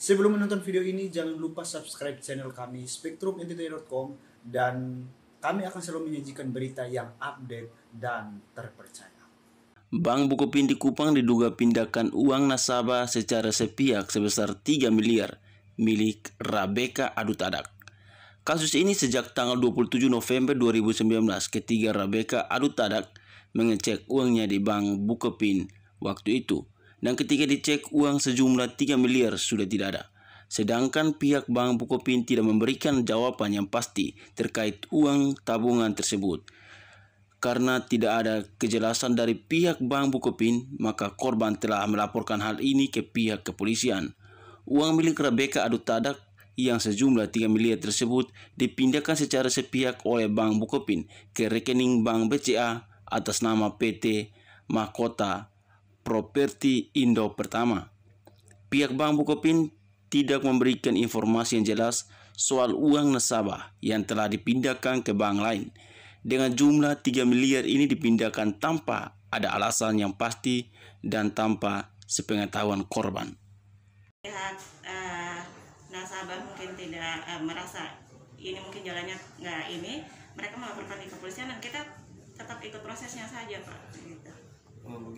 Sebelum menonton video ini, jangan lupa subscribe channel kami spectrumentertainment.com dan kami akan selalu menyajikan berita yang update dan terpercaya. Bank Bukopin Pindi Kupang diduga pindahkan uang nasabah secara sepihak sebesar 3 miliar milik Rabeka Adutadak. Kasus ini sejak tanggal 27 November 2019 ketika Rabeka Adutadak mengecek uangnya di Bank Bukopin waktu itu. Dan ketika dicek uang sejumlah 3 miliar sudah tidak ada. Sedangkan pihak Bank Bukopin tidak memberikan jawaban yang pasti terkait uang tabungan tersebut. Karena tidak ada kejelasan dari pihak Bank Bukopin, maka korban telah melaporkan hal ini ke pihak kepolisian. Uang milik Rebecca Adu Tadak yang sejumlah 3 miliar tersebut dipindahkan secara sepihak oleh Bank Bukopin ke rekening Bank BCA atas nama PT Mahkota properti Indo pertama. Pihak Bank Bukopin tidak memberikan informasi yang jelas soal uang nasabah yang telah dipindahkan ke bank lain. Dengan jumlah 3 miliar ini dipindahkan tanpa ada alasan yang pasti dan tanpa sepengetahuan korban. Lihat uh, nasabah mungkin tidak uh, merasa ini mungkin jalannya nggak ini, mereka melaporkan di kepolisian dan kita tetap ikut prosesnya saja, Pak. Gitu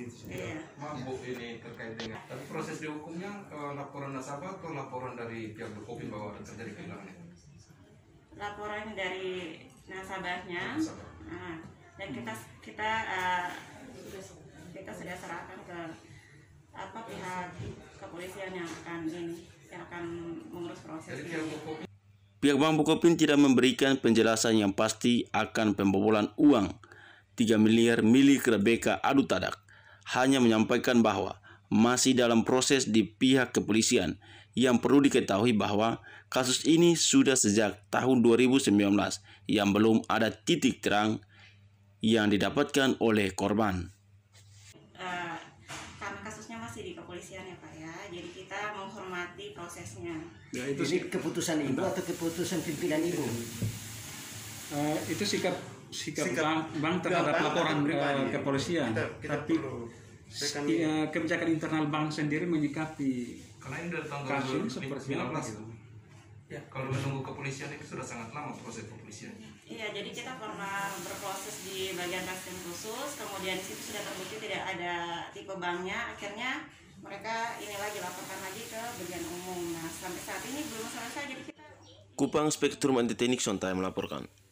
gitu iya. mabuk ini terkait dengan tapi proses dihukumnya eh, laporan nasabah atau laporan dari pihak Bukopin bahwa terjadi kehilangan laporan dari nasabahnya nasabah. nah, dan kita kita uh, kita sudah serahkan ke apa pihak kepolisian yang akan ini yang akan mengurus proses pihak Bukopin Pihak Bank Bukopin tidak memberikan penjelasan yang pasti akan pembobolan uang 3 miliar milik Rebeka Adutadak hanya menyampaikan bahwa masih dalam proses di pihak kepolisian yang perlu diketahui bahwa kasus ini sudah sejak tahun 2019 yang belum ada titik terang yang didapatkan oleh korban. Uh, karena kasusnya masih di kepolisian ya Pak ya, jadi kita menghormati prosesnya. Ya, itu sih keputusan ibu atau keputusan pimpinan ibu? Uh, itu sikap sikap, sikap bank, bank terhadap laporan ya? kepolisian kita, kita tapi eh, kebijakan internal bank sendiri menyikapi kasus seperti apa gitu. Gitu. ya. kalau menunggu kepolisian itu sudah sangat lama proses kepolisian iya jadi kita pernah berproses di bagian testing khusus kemudian di situ sudah terbukti tidak ada tipe banknya akhirnya mereka ini lagi laporkan lagi ke bagian umum nah sampai saat ini belum selesai jadi kita Kupang Spektrum Antitenik Sontai melaporkan.